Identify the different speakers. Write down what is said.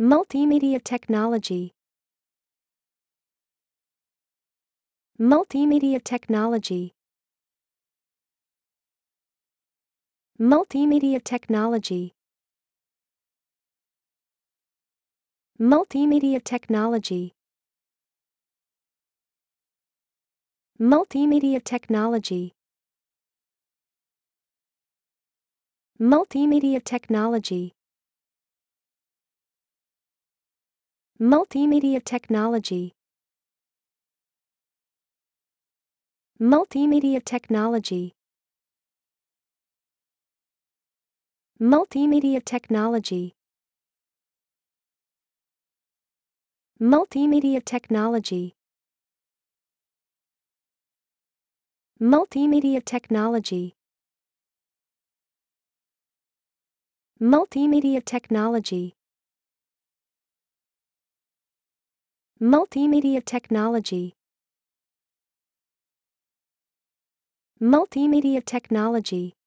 Speaker 1: Multimedia technology Multimedia technology Multimedia technology Multimedia technology Multimedia technology Multimedia technology Multimedia technology Multimedia technology Multimedia technology Multimedia technology Multimedia technology Multimedia technology Multimedia technology Multimedia technology